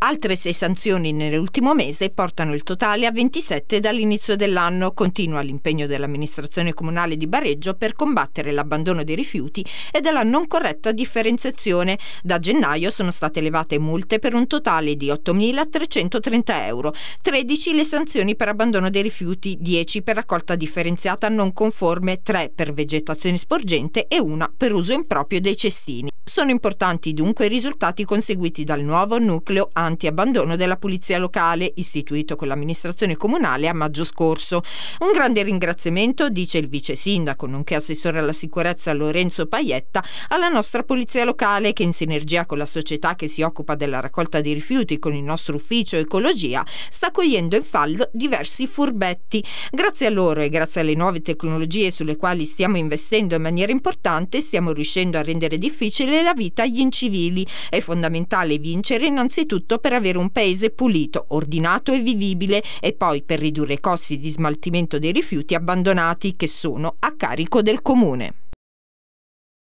Altre sei sanzioni nell'ultimo mese portano il totale a 27 dall'inizio dell'anno. Continua l'impegno dell'amministrazione comunale di Bareggio per combattere l'abbandono dei rifiuti e della non corretta differenziazione. Da gennaio sono state elevate multe per un totale di 8.330 euro, 13 le sanzioni per abbandono dei rifiuti, 10 per raccolta differenziata non conforme, 3 per vegetazione sporgente e 1 per uso improprio dei cestini. Sono importanti dunque i risultati conseguiti dal nuovo nucleo anti-abbandono della Polizia Locale, istituito con l'amministrazione comunale a maggio scorso. Un grande ringraziamento, dice il vice sindaco, nonché assessore alla sicurezza Lorenzo Paietta, alla nostra Polizia Locale che in sinergia con la società che si occupa della raccolta dei rifiuti con il nostro ufficio Ecologia sta cogliendo in fallo diversi furbetti. Grazie a loro e grazie alle nuove tecnologie sulle quali stiamo investendo in maniera importante, stiamo riuscendo a rendere difficile nella vita agli incivili. È fondamentale vincere innanzitutto per avere un paese pulito, ordinato e vivibile e poi per ridurre i costi di smaltimento dei rifiuti abbandonati che sono a carico del comune.